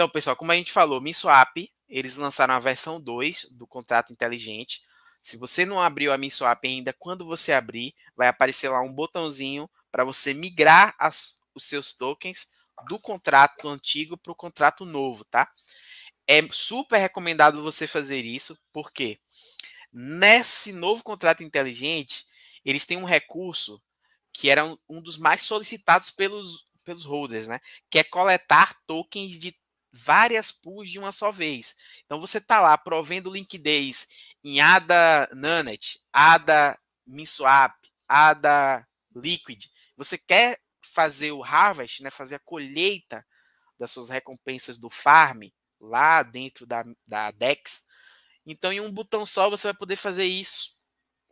Então, pessoal, como a gente falou, Miswap eles lançaram a versão 2 do contrato inteligente. Se você não abriu a Miswap ainda, quando você abrir, vai aparecer lá um botãozinho para você migrar as, os seus tokens do contrato antigo para o contrato novo, tá? É super recomendado você fazer isso, porque nesse novo contrato inteligente, eles têm um recurso que era um, um dos mais solicitados pelos, pelos holders, né? Que é coletar tokens de várias pools de uma só vez. Então você está lá provendo liquidez em ADA Nanet, ADA Miswap, ADA Liquid. Você quer fazer o harvest, né, fazer a colheita das suas recompensas do farm lá dentro da, da DEX. Então, em um botão só, você vai poder fazer isso.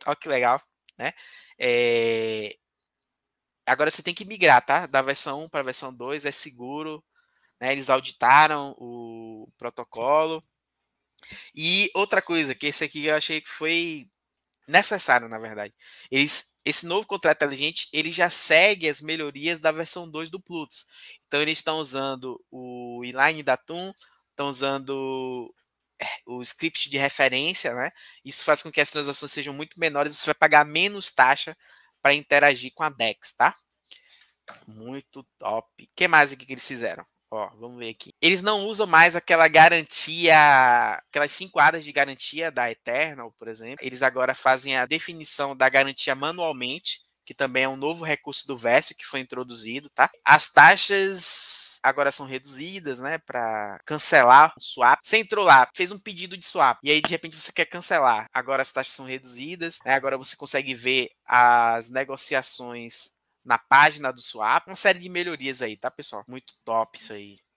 Olha que legal, né? É... Agora você tem que migrar, tá? Da versão 1 para a versão 2 é seguro, né, eles auditaram o protocolo. E outra coisa, que esse aqui eu achei que foi necessário, na verdade. Eles, esse novo contrato inteligente, ele já segue as melhorias da versão 2 do Plutus. Então, eles estão usando o inline da Toon, estão usando é, o script de referência, né? Isso faz com que as transações sejam muito menores, você vai pagar menos taxa para interagir com a DEX, tá? Muito top. O que mais aqui que eles fizeram? Ó, vamos ver aqui. Eles não usam mais aquela garantia, aquelas cinco áreas de garantia da Eternal, por exemplo. Eles agora fazem a definição da garantia manualmente, que também é um novo recurso do Vest que foi introduzido, tá? As taxas agora são reduzidas, né, para cancelar o swap. Você entrou lá, fez um pedido de swap e aí de repente você quer cancelar. Agora as taxas são reduzidas, né? Agora você consegue ver as negociações na página do Swap. Uma série de melhorias aí, tá, pessoal? Muito top isso aí.